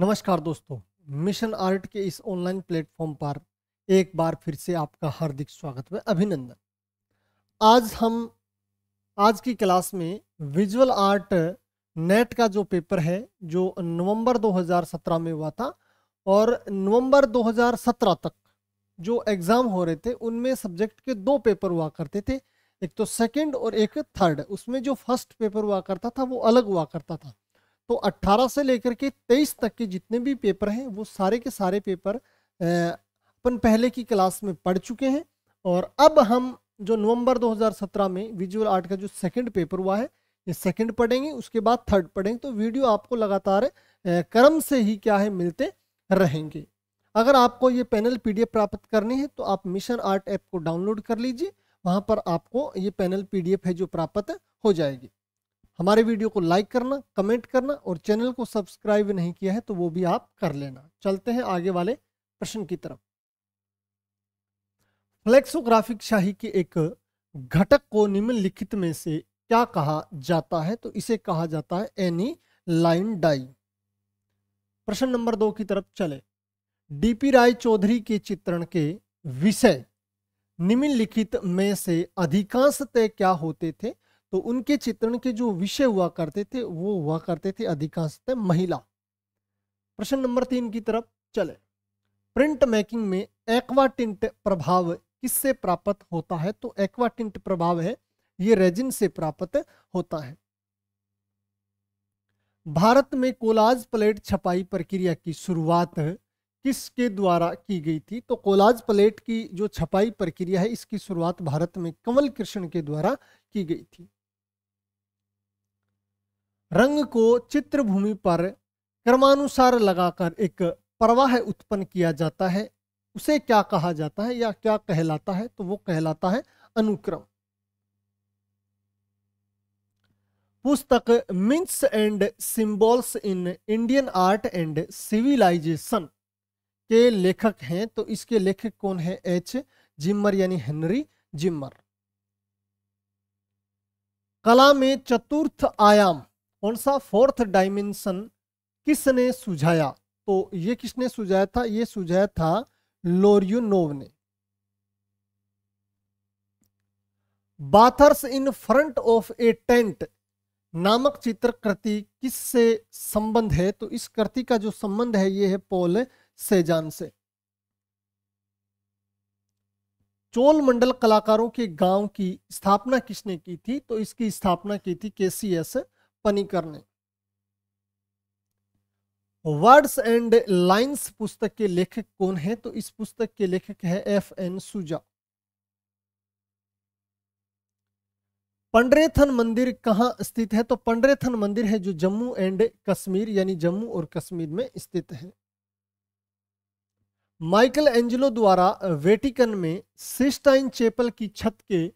नमस्कार दोस्तों mission art के इस ऑनलाइन प्लेटफॉर्म पर एक बार फिर से आपका हार्दिक स्वागत व अभिनंदन आज हम आज की क्लास में विजुअल आर्ट नेट का जो पेपर है जो नवंबर 2017 में हुआ था और नवंबर 2017 तक जो एग्ज़ाम हो रहे थे उनमें सब्जेक्ट के दो पेपर हुआ करते थे एक तो सेकंड और एक थर्ड उसमें जो फर्स्ट पेपर हुआ करता था वो अलग हुआ करता था तो 18 से लेकर के 23 तक के जितने भी पेपर हैं वो सारे के सारे पेपर अपन पहले की क्लास में पढ़ चुके हैं और अब हम जो नवंबर 2017 में विजुअल आर्ट का जो सेकंड पेपर हुआ है ये सेकंड पढ़ेंगे उसके बाद थर्ड पढ़ेंगे तो वीडियो आपको लगातार क्रम से ही क्या है मिलते रहेंगे अगर आपको ये पैनल पी प्राप्त करनी है तो आप मिशन आर्ट ऐप को डाउनलोड कर लीजिए वहाँ पर आपको ये पैनल पी है जो प्राप्त हो जाएगी हमारे वीडियो को लाइक करना कमेंट करना और चैनल को सब्सक्राइब नहीं किया है तो वो भी आप कर लेना चलते हैं आगे वाले प्रश्न की तरफ फ्लेक्सोग्राफिक शाही के एक घटक को निम्नलिखित में से क्या कहा जाता है तो इसे कहा जाता है एनी लाइन डाई प्रश्न नंबर दो की तरफ चले डीपी राय चौधरी के चित्रण के विषय निम्नलिखित में से अधिकांश तय क्या होते थे तो उनके चित्रण के जो विषय हुआ करते थे वो हुआ करते थे अधिकांशतः महिला प्रश्न नंबर तीन की तरफ चले प्रिंट मेकिंग में एक्वाटिंट प्रभाव किससे प्राप्त होता है तो एक्वाटिंट प्रभाव है ये रेजिन से प्राप्त होता है भारत में कोलाज प्लेट छपाई प्रक्रिया की शुरुआत किसके द्वारा की गई थी तो कोलाज प्लेट की जो छपाई प्रक्रिया है इसकी शुरुआत भारत में कमल कृष्ण के द्वारा की गई थी रंग को चित्रभूमि पर क्रमानुसार लगाकर एक प्रवाह उत्पन्न किया जाता है उसे क्या कहा जाता है या क्या कहलाता है तो वो कहलाता है अनुक्रम पुस्तक myths and symbols in Indian art and civilization के लेखक हैं तो इसके लेखक कौन है एच जिम्मर यानी हेनरी जिम्मर कला में चतुर्थ आयाम कौन सा फोर्थ डायमेंशन किसने सुझाया तो ये किसने सुझाया था ये सुझाया था लोरियोनोव ने bathers in front of a tent नामक चित्रकृति किससे संबंध है तो इस कृति का जो संबंध है ये है पॉल सेजान से चोल मंडल कलाकारों के गांव की स्थापना किसने की थी तो इसकी स्थापना की थी केसीएस सी पनी करने वर्ड्स एंड लाइंस पुस्तक के लेखक कौन है तो इस पुस्तक के लेखक है एफ एन सुजा पंडरेथन मंदिर कहाँ स्थित है तो पंडरेथन मंदिर है जो जम्मू एंड कश्मीर यानी जम्मू और कश्मीर में स्थित है माइकल एंजलो द्वारा वेटिकन में सिस्टाइन चेपल की छत के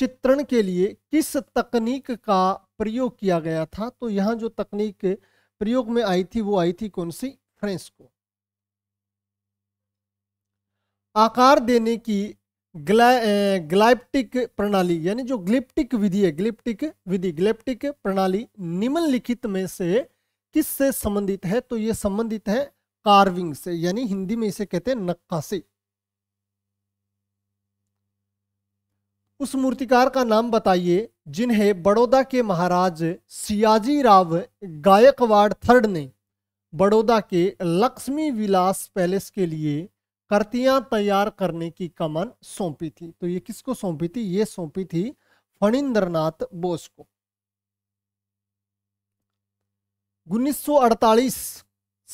चित्रण के लिए किस तकनीक का प्रयोग किया गया था तो यहाँ जो तकनीक प्रयोग में आई थी वो आई थी कौन सी फ्रेंस्को आकार देने की ग्ला ग्लाइप्टिक प्रणाली यानी जो ग्लिप्टिक विधि है ग्लिप्टिक विधि ग्लिप्टिक प्रणाली निम्नलिखित में से किस से संबंधित है तो ये संबंधित है कार्विंग से यानी हिंदी में इसे कहते हैं नक्काशी उस मूर्तिकार का नाम बताइए जिन्हें बड़ौदा के महाराज सियाजी राव गायकवाड़ थर्ड ने बड़ौदा के लक्ष्मी विलास पैलेस के लिए करतियां तैयार करने की कमान सौंपी थी तो ये किसको सौंपी थी ये सौंपी थी फणिंद्रनाथ बोस को 1948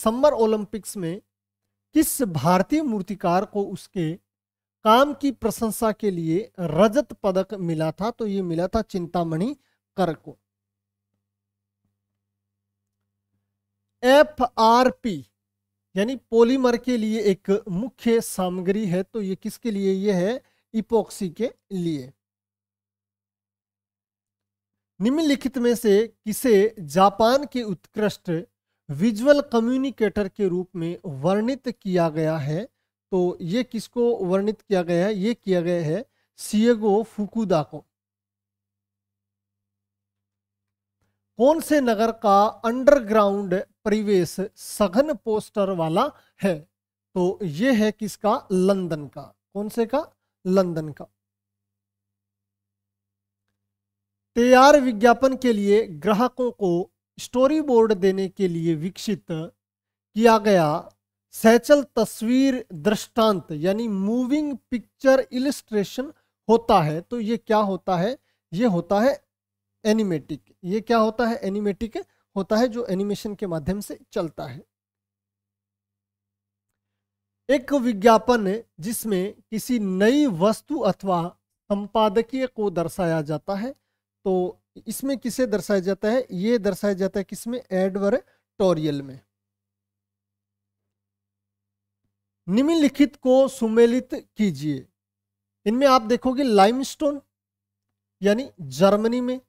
समर ओलंपिक्स में किस भारतीय मूर्तिकार को उसके काम की प्रशंसा के लिए रजत पदक मिला था तो ये मिला था चिंतामणि कर को एफ आर पी यानी पॉलीमर के लिए एक मुख्य सामग्री है तो ये किसके लिए ये है इपोक्सी के लिए निम्नलिखित में से किसे जापान के उत्कृष्ट विजुअल कम्युनिकेटर के रूप में वर्णित किया गया है तो ये किसको वर्णित किया गया है ये किया गया है सीएगो फुकुदा को कौन से नगर का अंडरग्राउंड परिवेश सघन पोस्टर वाला है तो ये है किसका लंदन का कौन से का लंदन का तैयार विज्ञापन के लिए ग्राहकों को स्टोरी बोर्ड देने के लिए विकसित किया गया सहचल तस्वीर दृष्टांत यानी मूविंग पिक्चर इलिस्ट्रेशन होता है तो ये क्या होता है ये होता है एनिमेटिक ये क्या होता है एनिमेटिक होता है जो एनिमेशन के माध्यम से चलता है एक विज्ञापन जिसमें किसी नई वस्तु अथवा संपादकीय को दर्शाया जाता है तो इसमें किसे दर्शाया जाता है ये दर्शाया जाता है किसमें टोरियल में निम्नलिखित को सुमेलित कीजिए इनमें आप देखोगे लाइमस्टोन यानी जर्मनी में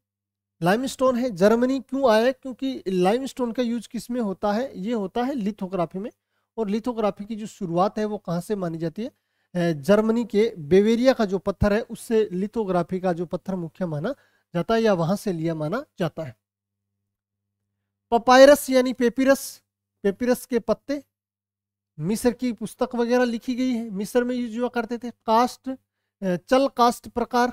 लाइमस्टोन है जर्मनी क्यों आया क्योंकि लाइमस्टोन का यूज किस में होता है ये होता है लिथोग्राफी में और लिथोग्राफी की जो शुरुआत है वो कहाँ से मानी जाती है जर्मनी के बेवेरिया का जो पत्थर है उससे लिथोग्राफी का जो पत्थर मुख्य माना जाता है या वहां से लिया माना जाता है पपायरस यानी पेपिरस पेपिरस के पत्ते मिस्र की पुस्तक वगैरह लिखी गई है मिस्र में यूज हुआ करते थे कास्ट चल कास्ट प्रकार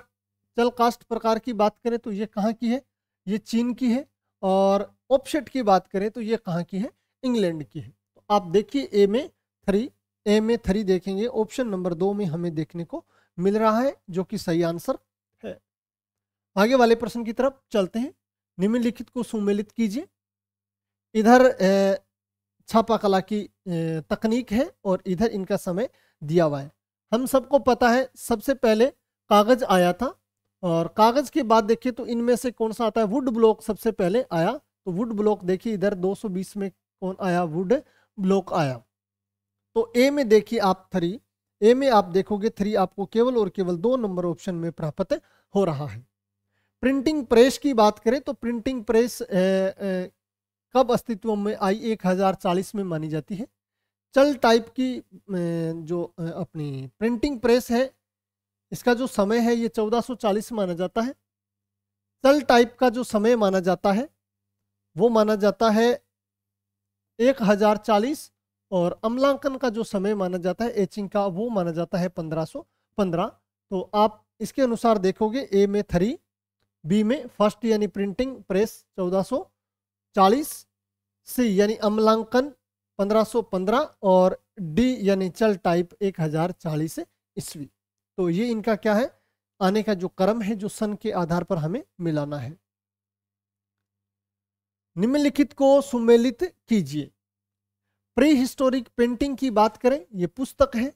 चल कास्ट प्रकार की बात करें तो ये कहाँ की है ये चीन की है और ऑप्शेट की बात करें तो ये कहाँ की है इंग्लैंड की है तो आप देखिए ए में थ्री ए में थ्री देखेंगे ऑप्शन नंबर दो में हमें देखने को मिल रहा है जो कि सही आंसर है आगे वाले प्रश्न की तरफ चलते हैं निम्नलिखित को सुमेलित कीजिए इधर छापा कला की तकनीक है और इधर इनका समय दिया हुआ है हम सबको पता है सबसे पहले कागज़ आया था और कागज़ के बाद देखिए तो इनमें से कौन सा आता है वुड ब्लॉक सबसे पहले आया तो वुड ब्लॉक देखिए इधर 220 में कौन आया वुड ब्लॉक आया तो ए में देखिए आप थ्री ए में आप देखोगे थ्री आपको केवल और केवल दो नंबर ऑप्शन में प्राप्त हो रहा है प्रिंटिंग प्रेस की बात करें तो प्रिंटिंग प्रेस कब अस्तित्व में आई एक हजार चालीस में मानी जाती है चल टाइप की जो अपनी प्रिंटिंग प्रेस है इसका जो समय है ये 1440 माना जाता है चल टाइप का जो समय माना जाता है वो माना जाता है 1040 और अम्लांकन का जो समय माना जाता है एचिंग का वो माना जाता है 1515 तो आप इसके अनुसार देखोगे ए में थ्री बी में फर्स्ट यानी प्रिंटिंग प्रेस सौ चालीस सी यानी अमलांकन 1515 और डी यानी चल टाइप एक हजार चालीस ईस्वी तो ये इनका क्या है आने का जो क्रम है जो सन के आधार पर हमें मिलाना है निम्नलिखित को सुमेलित कीजिए प्री हिस्टोरिक पेंटिंग की बात करें ये पुस्तक है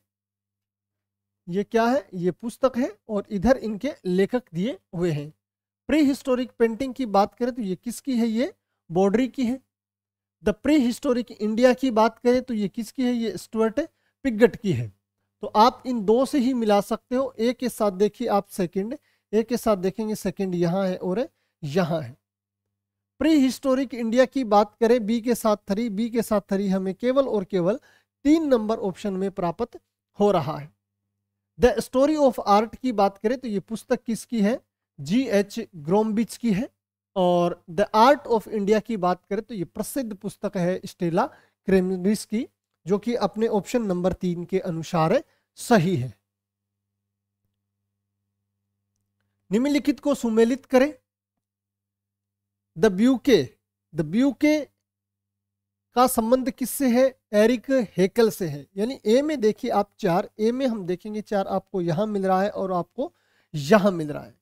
ये क्या है ये पुस्तक है और इधर इनके लेखक दिए हुए हैं प्री हिस्टोरिक पेंटिंग की बात करें तो ये किसकी है ये बॉर्डरी की है द प्री हिस्टोरिक इंडिया की बात करें तो ये किसकी है ये स्टुअर्ट पिगट की है तो आप इन दो से ही मिला सकते हो ए के साथ देखिए आप सेकंड ए के साथ देखेंगे सेकंड यहाँ है और यहाँ है प्री हिस्टोरिक इंडिया की बात करें बी के साथ थ्री बी के साथ थ्री हमें केवल और केवल तीन नंबर ऑप्शन में प्राप्त हो रहा है द स्टोरी ऑफ आर्ट की बात करें तो ये पुस्तक किसकी है जी एच ग्रोमबिच की है और द आर्ट ऑफ इंडिया की बात करें तो ये प्रसिद्ध पुस्तक है स्टेला क्रेमिस की जो कि अपने ऑप्शन नंबर तीन के अनुसार सही है निम्नलिखित को सुमेलित करें द ब्यूके द ब्यूके का संबंध किससे है एरिक हेकल से है यानी ए में देखिए आप चार ए में हम देखेंगे चार आपको यहां मिल रहा है और आपको यहां मिल रहा है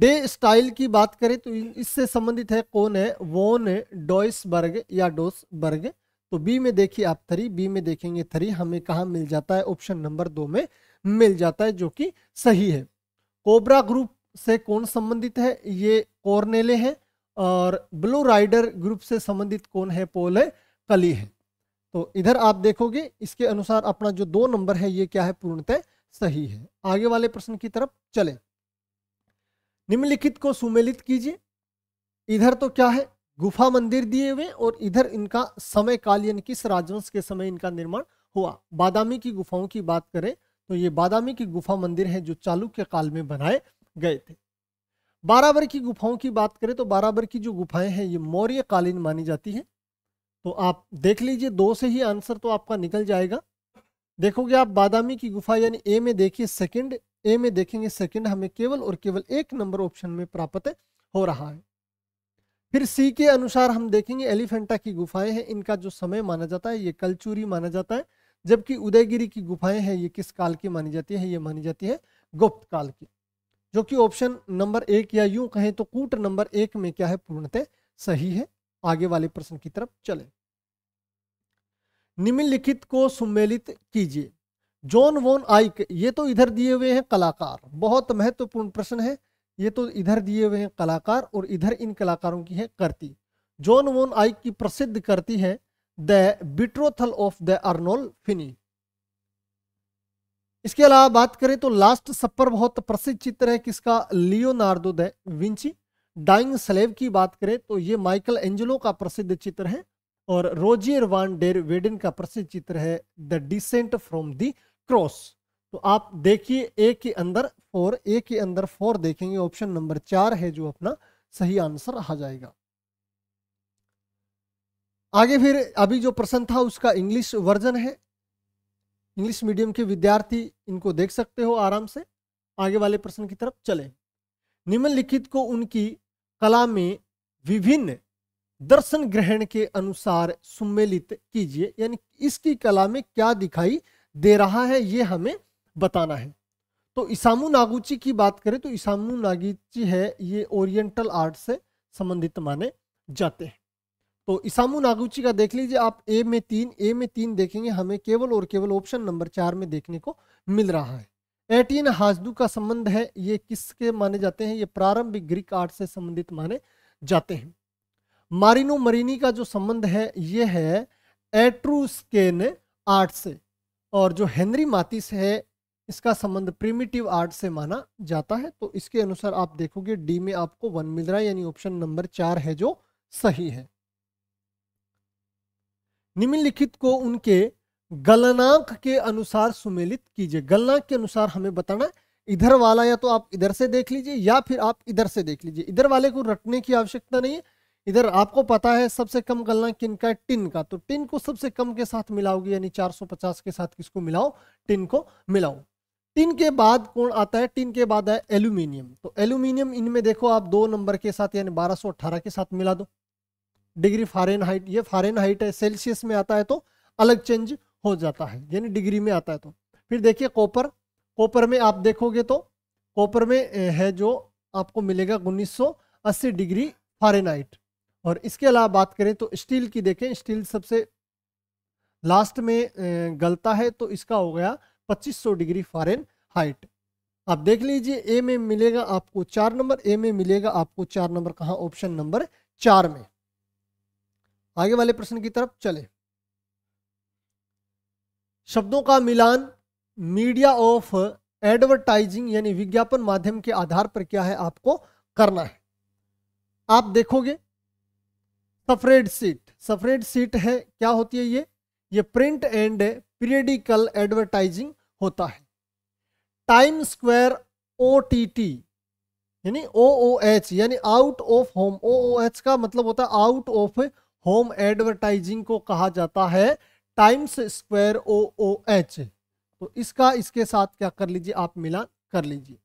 डे स्टाइल की बात करें तो इससे संबंधित है कौन है वोन डॉइसबर्ग या डोसबर्ग तो बी में देखिए आप थ्री बी में देखेंगे थ्री हमें कहा मिल जाता है ऑप्शन नंबर दो में मिल जाता है जो कि सही है कोबरा ग्रुप से कौन संबंधित है ये कोर्नेले है और ब्लू राइडर ग्रुप से संबंधित कौन है पोल है कली है तो इधर आप देखोगे इसके अनुसार अपना जो दो नंबर है ये क्या है पूर्णतः सही है आगे वाले प्रश्न की तरफ चले निम्नलिखित को सुमेलित कीजिए इधर तो क्या है गुफा मंदिर दिए हुए और इधर इनका समय काल यानी किस राजवंश के समय इनका निर्माण हुआ बादामी की गुफाओं की बात करें तो ये बादामी की गुफा मंदिर है जो चालुक्य काल में बनाए गए थे बाराबर की गुफाओं की बात करें तो बाराबर की जो गुफाएं हैं ये मौर्य कालीन मानी जाती है तो आप देख लीजिए दो से ही आंसर तो आपका निकल जाएगा देखोगे आप बादामी की गुफा यानी ए में देखिए सेकंड ए में देखेंगे सेकंड हमें केवल और केवल एक नंबर ऑप्शन में प्राप्त हो रहा है फिर सी के अनुसार हम देखेंगे एलिफेंटा की गुफाएं हैं इनका जो समय माना जाता है ये कलचूरी माना जाता है जबकि उदयगिरी की गुफाएं हैं ये किस काल की मानी जाती है ये मानी जाती है गुप्त काल की जो कि ऑप्शन नंबर एक या यूं कहें तो कूट नंबर एक में क्या है पूर्णतः सही है आगे वाले प्रश्न की तरफ चले निम्नलिखित को सुमेलित कीजिए जॉन वोन आइक ये तो इधर दिए हुए हैं कलाकार बहुत महत्वपूर्ण प्रश्न है ये तो इधर दिए हुए हैं कलाकार और इधर इन कलाकारों की है करती जॉन वोन आइक की प्रसिद्ध करती है the betrothal of the Arnolfini इसके अलावा बात करें तो लास्ट सपर बहुत प्रसिद्ध चित्र है किसका Leonardo da Vinci dying slave की बात करें तो ये माइकल एंजलो का प्रसिद्ध चित्र है और रोजियर वान डेर वेडन का प्रसिद्ध चित्र है the descent from the cross तो आप देखिए ए के अंदर फोर ए के अंदर फोर देखेंगे ऑप्शन नंबर चार है जो अपना सही आंसर आ जाएगा आगे फिर अभी जो प्रश्न था उसका इंग्लिश वर्जन है इंग्लिश मीडियम के विद्यार्थी इनको देख सकते हो आराम से आगे वाले प्रश्न की तरफ चले निम्नलिखित को उनकी कला में विभिन्न दर्शन ग्रहण के अनुसार सम्मिलित कीजिए यानी इसकी कला में क्या दिखाई दे रहा है ये हमें बताना है तो इसामू नागुची की बात करें तो इसामू नागुची है ये ओरिएंटल आर्ट से संबंधित माने जाते हैं तो इसामू नागुची का देख लीजिए आप ए में तीन ए में तीन देखेंगे हमें केवल और केवल ऑप्शन नंबर चार में देखने को मिल रहा है एटीन हाजदू का संबंध है ये किसके माने जाते हैं ये प्रारंभिक ग्रीक आर्ट से संबंधित माने जाते हैं मारिनो मरीनी का जो संबंध है ये है एट्रूस्केन आर्ट से और जो हेनरी मातिस है इसका संबंध प्रिमिटिव आर्ट से माना जाता है तो इसके अनुसार आप देखोगे डी में आपको वन मिल रहा है यानी ऑप्शन नंबर चार है जो सही है निम्नलिखित को उनके गलनांक के अनुसार सुमेलित कीजिए गलनांक के अनुसार हमें बताना इधर वाला या तो आप इधर से देख लीजिए या फिर आप इधर से देख लीजिए इधर वाले को रटने की आवश्यकता नहीं है इधर आपको पता है सबसे कम गलना किन का है टिन का तो टिन को सबसे कम के साथ मिलाओगे यानी 450 के साथ किसको मिलाओ टिन को मिलाओ टिन के बाद कौन आता है टिन के बाद है एल्यूमिनियम तो एल्यूमिनियम इनमें देखो आप दो नंबर के साथ यानी 1218 के साथ मिला दो डिग्री हाइट ये फॉरन है सेल्सियस में आता है तो अलग चेंज हो जाता है यानी डिग्री में आता है तो फिर देखिए कॉपर कॉपर में आप देखोगे तो कॉपर में है जो आपको मिलेगा उन्नीस डिग्री फारेनहाइट और इसके अलावा बात करें तो स्टील की देखें स्टील सबसे लास्ट में गलता है तो इसका हो गया 2500 डिग्री फॉरेन हाइट आप देख लीजिए ए में मिलेगा आपको चार नंबर ए में मिलेगा आपको चार नंबर कहाँ ऑप्शन नंबर चार में आगे वाले प्रश्न की तरफ चले शब्दों का मिलान मीडिया ऑफ एडवर्टाइजिंग यानी विज्ञापन माध्यम के आधार पर क्या है आपको करना है आप देखोगे सफरेड सीट सफरेड सीट है क्या होती है ये ये प्रिंट एंड पीरियडिकल एडवर्टाइजिंग होता है Time Square O T T यानी ओ ओ एच यानी out of home O O H का मतलब होता है आउट ऑफ होम एडवर्टाइजिंग को कहा जाता है Times Square O O H तो इसका इसके साथ क्या कर लीजिए आप मिलान कर लीजिए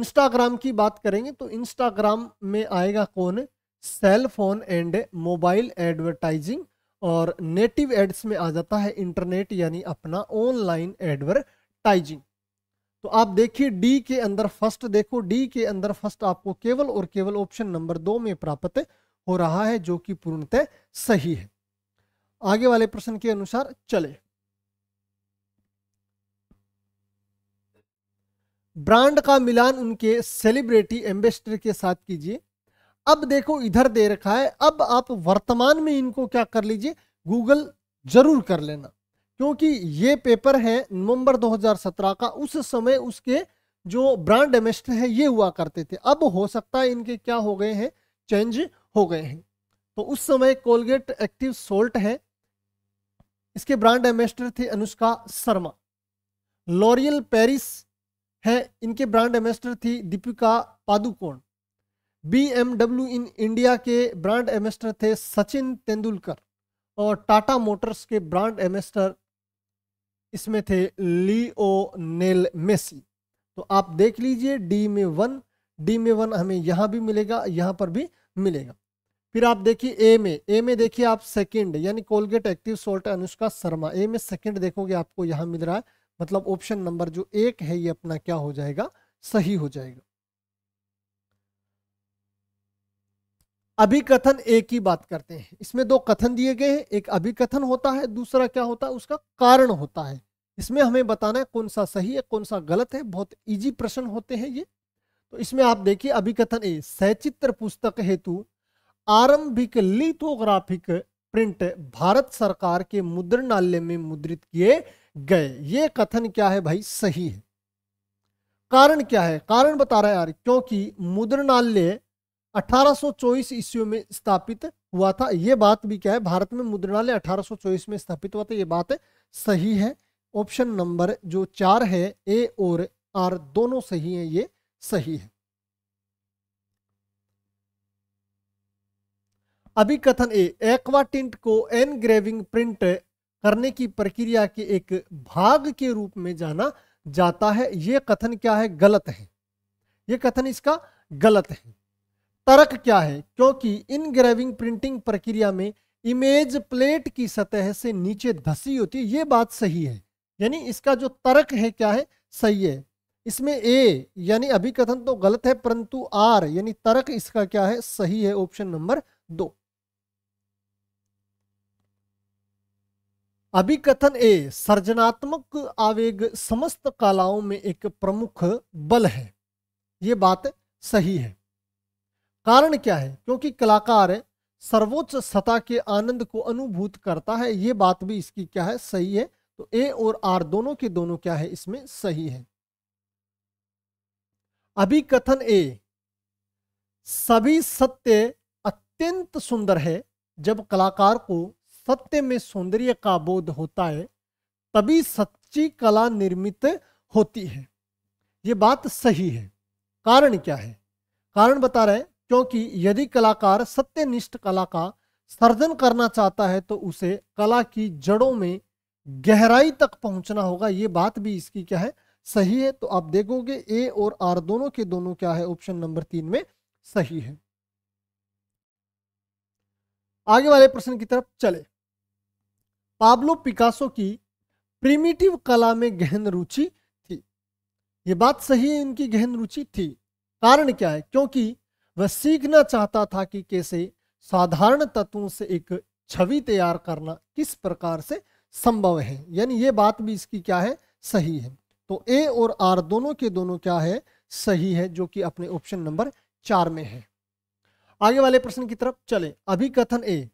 इंस्टाग्राम की बात करेंगे तो इंस्टाग्राम में आएगा कौन cell phone and mobile advertising और नेटिव एड्स में आ जाता है इंटरनेट यानी अपना ऑनलाइन एडवर्टाइजिंग तो आप देखिए डी के अंदर फर्स्ट देखो डी के अंदर फर्स्ट आपको केवल और केवल ऑप्शन नंबर दो में प्राप्त हो रहा है जो कि पूर्णतः सही है आगे वाले प्रश्न के अनुसार चले ब्रांड का मिलान उनके सेलिब्रिटी एम्बेसडर के साथ कीजिए अब देखो इधर दे रखा है अब आप वर्तमान में इनको क्या कर लीजिए गूगल जरूर कर लेना क्योंकि ये पेपर है नवंबर 2017 का उस समय उसके जो ब्रांड एमेस्टर है ये हुआ करते थे अब हो सकता है इनके क्या हो गए हैं चेंज हो गए हैं तो उस समय कोलगेट एक्टिव सोल्ट है इसके ब्रांड एम्बेस्टर थे अनुष्का शर्मा लॉरियल पेरिस है इनके ब्रांड एम्बेस्टर थी Deepika Padukone BMW in India के ब्रांड एम्बेसडर थे सचिन तेंदुलकर और टाटा मोटर्स के ब्रांड एम्बेसडर इसमें थे लियो नेल मेसी तो आप देख लीजिए डी में वन डी में वन हमें यहाँ भी मिलेगा यहाँ पर भी मिलेगा फिर आप देखिए ए में ए में देखिए आप सेकंड यानी Colgate active salt Anushka Sharma A में सेकंड देखोगे आपको यहाँ मिल रहा है मतलब ऑप्शन नंबर जो एक है ये अपना क्या हो जाएगा सही हो जाएगा अभिकथन एक ही बात करते हैं इसमें दो कथन दिए गए हैं एक अभिकथन होता है दूसरा क्या होता है उसका कारण होता है इसमें हमें बताना है कौन सा सही है कौन सा गलत है बहुत इजी प्रश्न होते हैं ये तो इसमें आप देखिए अभिकथन ए सचित्र पुस्तक हेतु आरंभिक लिथोग्राफिक प्रिंट भारत सरकार के मुद्रणालय में मुद्रित किए गए ये कथन क्या है भाई सही है कारण क्या है कारण बता रहा है यार क्योंकि मुद्रणालय 1824 ईस्वी में स्थापित हुआ था यह बात भी क्या है भारत में मुद्रणालय 1824 में स्थापित हुआ था यह बात सही है ऑप्शन नंबर जो चार है ए और आर दोनों सही हैं ये सही है अभी कथन ए एक्वा टिंट को एनग्रेविंग प्रिंट करने की प्रक्रिया के एक भाग के रूप में जाना जाता है ये कथन क्या है गलत है यह कथन इसका गलत है तर्क क्या है क्योंकि इन ग्रेविंग प्रिंटिंग प्रक्रिया में इमेज प्लेट की सतह से नीचे धसी होती है ये बात सही है यानी इसका जो तर्क है क्या है सही है इसमें ए यानी अभिकथन तो गलत है परंतु आर यानी तर्क इसका क्या है सही है ऑप्शन नंबर दो अभिकथन ए सर्जनात्मक आवेग समस्त कलाओं में एक प्रमुख बल है ये बात सही है कारण क्या है क्योंकि कलाकार सर्वोच्च सतह के आनंद को अनुभूत करता है ये बात भी इसकी क्या है सही है तो ए और आर दोनों के दोनों क्या है इसमें सही है अभी कथन ए सभी सत्य अत्यंत सुंदर है जब कलाकार को सत्य में सौंदर्य का बोध होता है तभी सच्ची कला निर्मित होती है ये बात सही है कारण क्या है कारण बता रहे हैं क्योंकि यदि कलाकार सत्यनिष्ठ कला का सर्जन करना चाहता है तो उसे कला की जड़ों में गहराई तक पहुंचना होगा ये बात भी इसकी क्या है सही है तो आप देखोगे ए और आर दोनों के दोनों क्या है ऑप्शन नंबर तीन में सही है आगे वाले प्रश्न की तरफ चले पाब्लो पिकासो की प्रिमिटिव कला में गहन रुचि थी ये बात सही है इनकी गहन रुचि थी कारण क्या है क्योंकि वह सीखना चाहता था कि कैसे साधारण तत्वों से एक छवि तैयार करना किस प्रकार से संभव है यानी ये बात भी इसकी क्या है सही है तो ए और आर दोनों के दोनों क्या है सही है जो कि अपने ऑप्शन नंबर चार में है आगे वाले प्रश्न की तरफ चले अभिकथन ए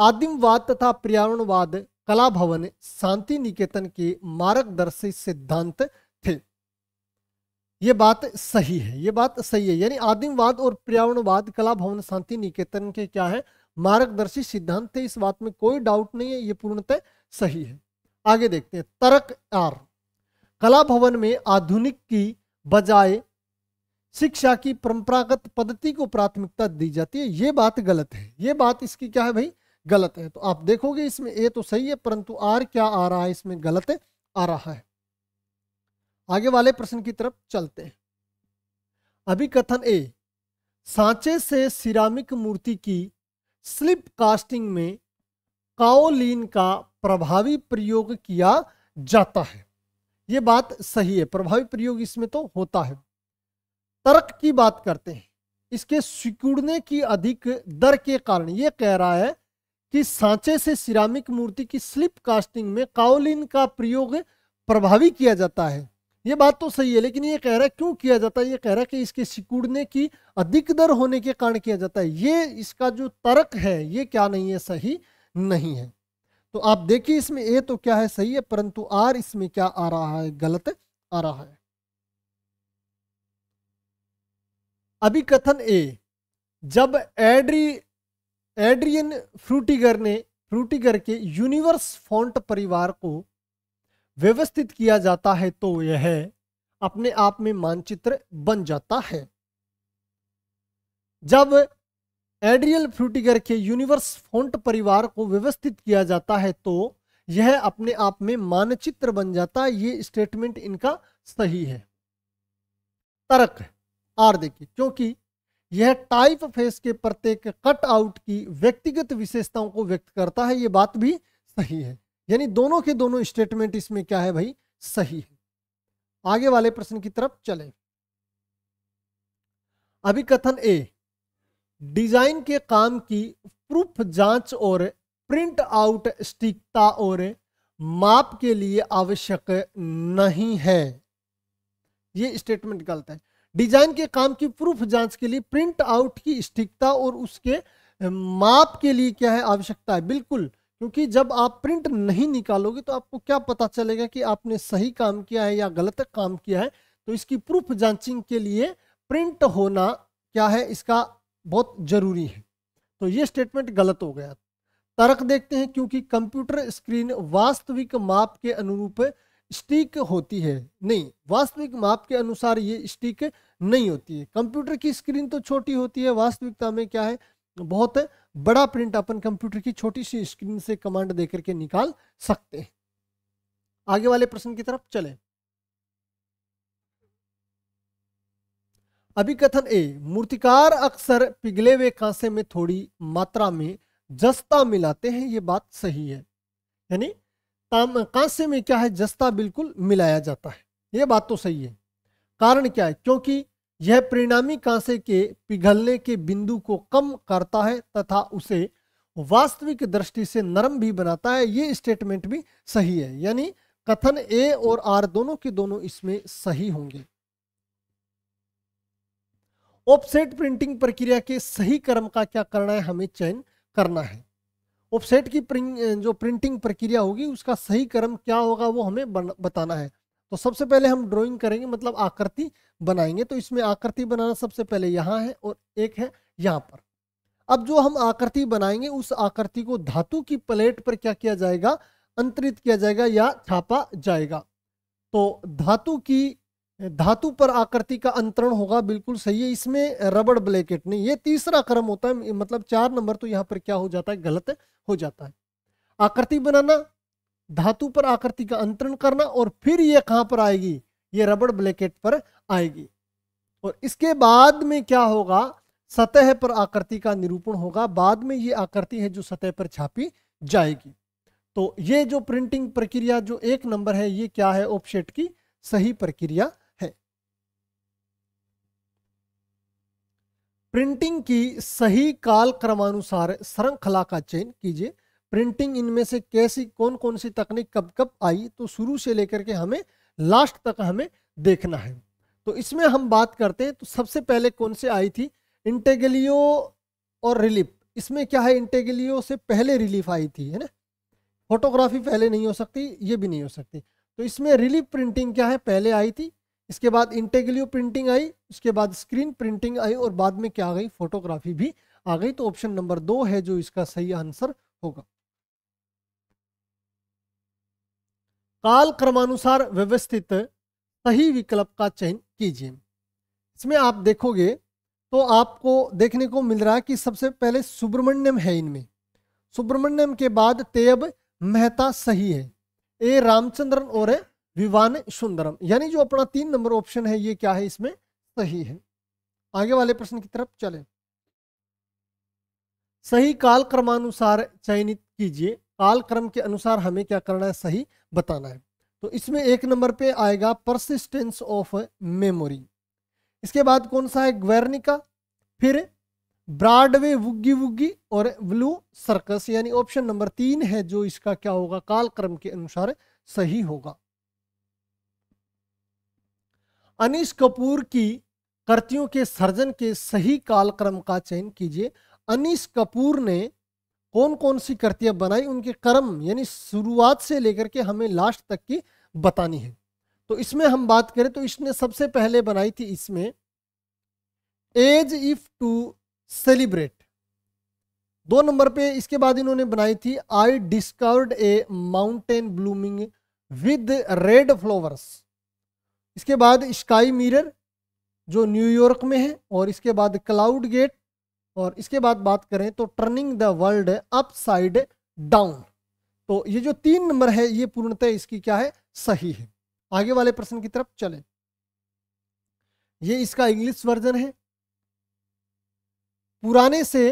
आदिमवाद तथा पर्यावरणवाद कला भवन शांति निकेतन के मार्गदर्शी सिद्धांत ये बात सही है ये बात सही है यानी आदिमवाद और पर्यावरणवाद कला भवन शांति निकेतन के क्या है मार्गदर्शी सिद्धांत थे इस बात में कोई डाउट नहीं है ये पूर्णतः सही है आगे देखते हैं तर्क आर कला भवन में आधुनिक की बजाय शिक्षा की परंपरागत पद्धति को प्राथमिकता दी जाती है ये बात गलत है ये बात इसकी क्या है भाई गलत है तो आप देखोगे इसमें ए तो सही है परंतु आर क्या आ रहा है इसमें गलत है, आ रहा है आगे वाले प्रश्न की तरफ चलते हैं अभी कथन ए सांचे से सिरामिक मूर्ति की स्लिप कास्टिंग में काओलिन का प्रभावी प्रयोग किया जाता है ये बात सही है प्रभावी प्रयोग इसमें तो होता है तर्क की बात करते हैं इसके सिकुड़ने की अधिक दर के कारण यह कह रहा है कि सांचे से सिरामिक मूर्ति की स्लिप कास्टिंग में काओलिन का प्रयोग प्रभावी किया जाता है ये बात तो सही है लेकिन ये कह रहा है क्यों किया जाता है ये कह रहा है कि इसके सिकुड़ने की अधिक दर होने के कारण किया जाता है ये इसका जो तर्क है ये क्या नहीं है सही नहीं है तो आप देखिए इसमें ए तो क्या है सही है परंतु आर इसमें क्या आ रहा है गलत आ रहा है अभी कथन ए जब एड्री एड्रियन फ्रूटिगर ने फ्रूटिगर के यूनिवर्स फॉन्ट परिवार को व्यवस्थित किया जाता है तो यह अपने आप में मानचित्र बन जाता है जब एड्रियल फ्रूटिगर के यूनिवर्स फोंट परिवार को व्यवस्थित किया जाता है तो यह अपने आप में मानचित्र बन जाता है ये स्टेटमेंट इनका सही है तर्क आर देखिए क्योंकि यह टाइप फेस के प्रत्येक कट आउट की व्यक्तिगत विशेषताओं को व्यक्त करता है ये बात भी सही है यानी दोनों के दोनों स्टेटमेंट इसमें क्या है भाई सही है आगे वाले प्रश्न की तरफ चले अभी कथन ए डिजाइन के काम की प्रूफ जांच और प्रिंट आउट स्टिकता और माप के लिए आवश्यक नहीं है ये स्टेटमेंट गलत है डिजाइन के काम की प्रूफ जांच के लिए प्रिंट आउट की स्टिकता और उसके माप के लिए क्या है आवश्यकता है बिल्कुल क्योंकि जब आप प्रिंट नहीं निकालोगे तो आपको क्या पता चलेगा कि आपने सही काम किया है या गलत काम किया है तो इसकी प्रूफ जांचिंग के लिए प्रिंट होना क्या है इसका बहुत जरूरी है तो ये स्टेटमेंट गलत हो गया तर्क देखते हैं क्योंकि कंप्यूटर स्क्रीन वास्तविक माप के अनुरूप स्टिक होती है नहीं वास्तविक माप के अनुसार ये स्टिक नहीं होती है कंप्यूटर की स्क्रीन तो छोटी होती है वास्तविकता में क्या है बहुत बड़ा प्रिंट अपन कंप्यूटर की छोटी सी स्क्रीन से कमांड देकर के निकाल सकते हैं आगे वाले प्रश्न की तरफ चले अभी कथन ए मूर्तिकार अक्सर पिघले हुए कांसे में थोड़ी मात्रा में जस्ता मिलाते हैं ये बात सही है यानी कांसे में क्या है जस्ता बिल्कुल मिलाया जाता है ये बात तो सही है कारण क्या है क्योंकि यह परिणामी कांसे के पिघलने के बिंदु को कम करता है तथा उसे वास्तविक दृष्टि से नरम भी बनाता है ये स्टेटमेंट भी सही है यानी कथन ए और आर दोनों के दोनों इसमें सही होंगे ऑफसेट प्रिंटिंग प्रक्रिया के सही क्रम का क्या करना है हमें चयन करना है ऑफसेट की प्रिंग, जो प्रिंटिंग प्रक्रिया होगी उसका सही क्रम क्या होगा वो हमें बताना है तो सबसे पहले हम ड्राइंग करेंगे मतलब आकृति बनाएंगे तो इसमें आकृति बनाना सबसे पहले यहाँ है और एक है यहाँ पर अब जो हम आकृति बनाएंगे उस आकृति को धातु की प्लेट पर क्या किया जाएगा अंतरित किया जाएगा या छापा जाएगा तो धातु की धातु पर आकृति का अंतरण होगा बिल्कुल सही है इसमें रबड़ ब्लैकेट नहीं ये तीसरा क्रम होता है मतलब चार नंबर तो यहाँ पर क्या हो जाता है गलत हो जाता है आकृति बनाना धातु पर आकृति का अंतरण करना और फिर यह कहां पर आएगी ये रबड़ ब्लैकेट पर आएगी और इसके बाद में क्या होगा सतह पर आकृति का निरूपण होगा बाद में ये आकृति है जो सतह पर छापी जाएगी तो ये जो प्रिंटिंग प्रक्रिया जो एक नंबर है ये क्या है ऑफसेट की सही प्रक्रिया है प्रिंटिंग की सही काल क्रमानुसार श्रृंखला का चयन कीजिए प्रिंटिंग इनमें से कैसी कौन कौन सी तकनीक कब कब आई तो शुरू से लेकर के हमें लास्ट तक हमें देखना है तो इसमें हम बात करते हैं तो सबसे पहले कौन से आई थी इंटेगलियो और रिलीफ इसमें क्या है इंटेगलियो से पहले रिलीफ आई थी है ना फोटोग्राफी पहले नहीं हो सकती ये भी नहीं हो सकती तो इसमें रिलीफ प्रिंटिंग क्या है पहले आई थी इसके बाद इंटेगलियो प्रिंटिंग आई उसके बाद स्क्रीन प्रिंटिंग आई और बाद में क्या आ गई फोटोग्राफी भी आ गई तो ऑप्शन नंबर दो है जो इसका सही आंसर होगा काल क्रमानुसार व्यवस्थित सही विकल्प का चयन कीजिए इसमें आप देखोगे तो आपको देखने को मिल रहा है कि सबसे पहले सुब्रमण्यम है इनमें सुब्रमण्यम के बाद तेयब मेहता सही है ए रामचंद्रन और है विवान सुंदरम यानी जो अपना तीन नंबर ऑप्शन है ये क्या है इसमें सही है आगे वाले प्रश्न की तरफ चले सही काल क्रमानुसार चयनित कीजिए काल क्रम के अनुसार हमें क्या करना है सही बताना है तो इसमें एक नंबर पे आएगा परसिस्टेंस ऑफ मेमोरी इसके बाद कौन सा है ग्वेरनिका फिर ब्रॉडवे वुग्गी वुग्गी और ब्लू सर्कस यानी ऑप्शन नंबर तीन है जो इसका क्या होगा कालक्रम के अनुसार सही होगा अनिश कपूर की कृतियों के सर्जन के सही कालक्रम का चयन कीजिए अनिश कपूर ने कौन कौन सी कृतियाँ बनाई उनके कर्म यानी शुरुआत से लेकर के हमें लास्ट तक की बतानी है तो इसमें हम बात करें तो इसने सबसे पहले बनाई थी इसमें एज इफ टू सेलिब्रेट दो नंबर पे इसके बाद इन्होंने बनाई थी I discovered a mountain blooming with red flowers इसके बाद स्काई मिरर जो न्यूयॉर्क में है और इसके बाद क्लाउड गेट और इसके बाद बात करें तो turning the world upside down तो ये जो तीन नंबर है ये पूर्णतः इसकी क्या है सही है आगे वाले प्रश्न की तरफ चले ये इसका इंग्लिश वर्जन है पुराने से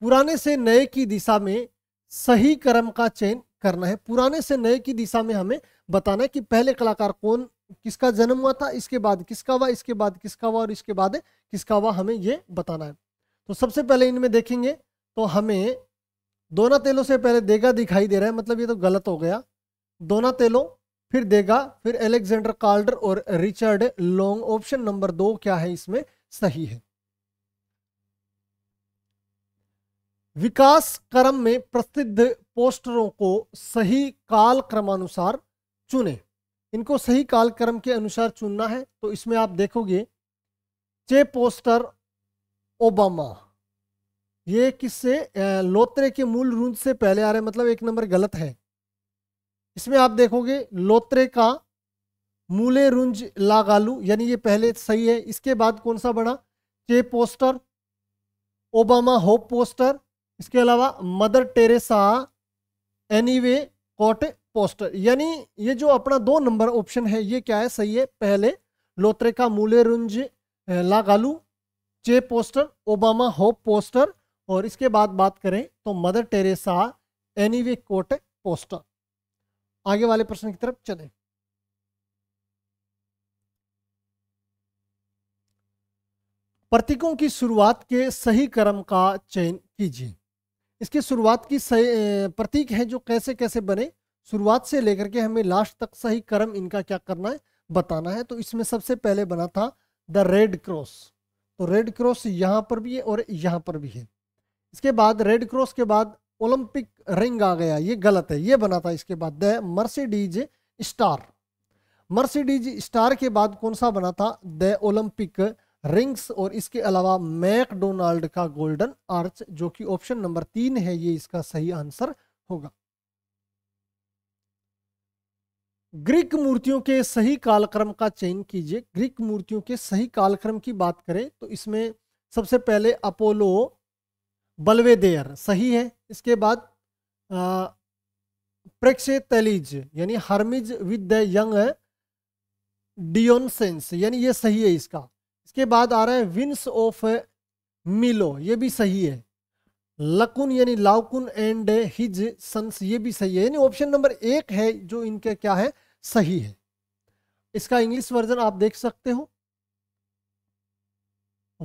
पुराने से नए की दिशा में सही कर्म का चयन करना है पुराने से नए की दिशा में हमें बताना है कि पहले कलाकार कौन किसका जन्म हुआ था इसके बाद किसका हुआ इसके बाद किसका हुआ और इसके बाद किसका हुआ हमें यह बताना है तो सबसे पहले इनमें देखेंगे तो हमें दोना तेलों से पहले देगा दिखाई दे रहा है मतलब ये तो गलत हो गया दोना तेलो फिर देगा फिर एलेक्जेंडर कार्ल्डर और रिचर्ड लॉन्ग ऑप्शन नंबर दो क्या है इसमें सही है विकास क्रम में प्रसिद्ध पोस्टरों को सही काल क्रमानुसार चुने इनको सही काल क्रम के अनुसार चुनना है तो इसमें आप देखोगे चे पोस्टर ओबामा ये किससे लोत्रे के मूल रूल से पहले आ रहे मतलब एक नंबर गलत है इसमें आप देखोगे लोत्रे का मूले रुंज लागालू यानी ये पहले सही है इसके बाद कौन सा बना के पोस्टर ओबामा होप पोस्टर इसके अलावा Mother Teresa anyway quote poster यानी ये जो अपना दो नंबर ऑप्शन है ये क्या है सही है पहले लोत्रे का मूले रुंज लागालू जे पोस्टर ओबामा होप पोस्टर और इसके बाद बात करें तो Mother Teresa anyway quote poster आगे वाले प्रश्न की तरफ चले प्रतीकों की शुरुआत के सही क्रम का चयन कीजिए इसके शुरुआत की सही प्रतीक है जो कैसे कैसे बने शुरुआत से लेकर के हमें लास्ट तक सही क्रम इनका क्या करना है बताना है तो इसमें सबसे पहले बना था द रेड क्रॉस तो रेड क्रॉस यहाँ पर भी है और यहाँ पर भी है इसके बाद रेड क्रॉस के बाद ओलंपिक रिंग आ गया ये गलत है ये बना था इसके बाद the Mercedes star Mercedes star के बाद कौन सा बना था द ओलंपिक रिंग्स और इसके अलावा मैकडोनाल्ड का गोल्डन आर्च जो कि ऑप्शन नंबर तीन है ये इसका सही आंसर होगा ग्रीक मूर्तियों के सही कालक्रम का चयन कीजिए ग्रीक मूर्तियों के सही कालक्रम की बात करें तो इसमें सबसे पहले अपोलो बलवेदेयर सही है इसके बाद प्रेक्षे तेलिज यानी Hermes with the young Dionysus यानी ये सही है इसका इसके बाद आ रहा है विंस ऑफ मिलो ये भी सही है लकुन यानी लाउकुन एंड हिज सन्स ये भी सही है यानी ऑप्शन नंबर एक है जो इनके क्या है सही है इसका इंग्लिश वर्जन आप देख सकते हो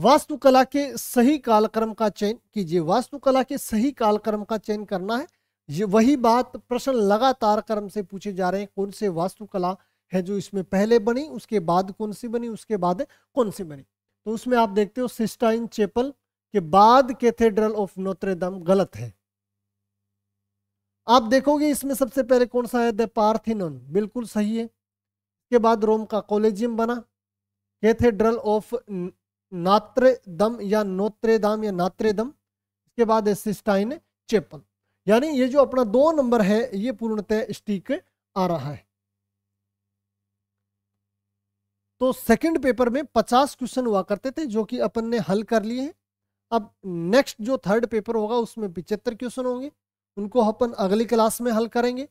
वास्तुकला के सही कालक्रम का चयन कीजिए वास्तुकला के सही कालक्रम का चयन करना है ये वही बात प्रश्न लगातार क्रम से पूछे जा रहे हैं कौन से वास्तुकला है जो इसमें पहले बनी उसके बाद कौन सी बनी उसके बाद कौन सी बनी तो उसमें आप देखते हो सिस्टाइन चेपल कि बाद कैथेड्रल ऑफ नोत्रेदम गलत है आप देखोगे इसमें सबसे पहले कौन सा है द पार्थिनोन बिल्कुल सही है के बाद रोम का कॉलेजियम बना कैथेड्रल ऑफ नात्रेदम या नोत्रेदम या नात्रेदम इसके बाद है सिस्टाइन चेपल यानी ये जो अपना दो नंबर है ये पूर्णतः स्टीक आ रहा है तो सेकंड पेपर में 50 क्वेश्चन हुआ करते थे जो कि अपन ने हल कर लिए हैं अब नेक्स्ट जो थर्ड पेपर होगा उसमें पिचहत्तर क्वेश्चन होंगे उनको अपन अगली क्लास में हल करेंगे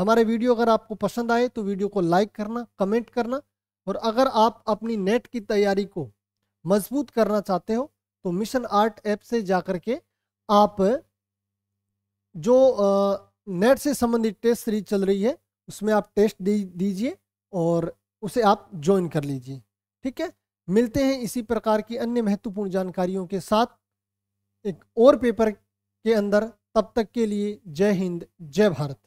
हमारे वीडियो अगर आपको पसंद आए तो वीडियो को लाइक करना कमेंट करना और अगर आप अपनी नेट की तैयारी को मजबूत करना चाहते हो तो मिशन आर्ट ऐप से जा कर के आप जो नेट से संबंधित टेस्ट सीरीज चल रही है उसमें आप टेस्ट दीजिए और उसे आप ज्वाइन कर लीजिए ठीक है मिलते हैं इसी प्रकार की अन्य महत्वपूर्ण जानकारियों के साथ एक और पेपर के अंदर तब तक के लिए जय हिंद जय भारत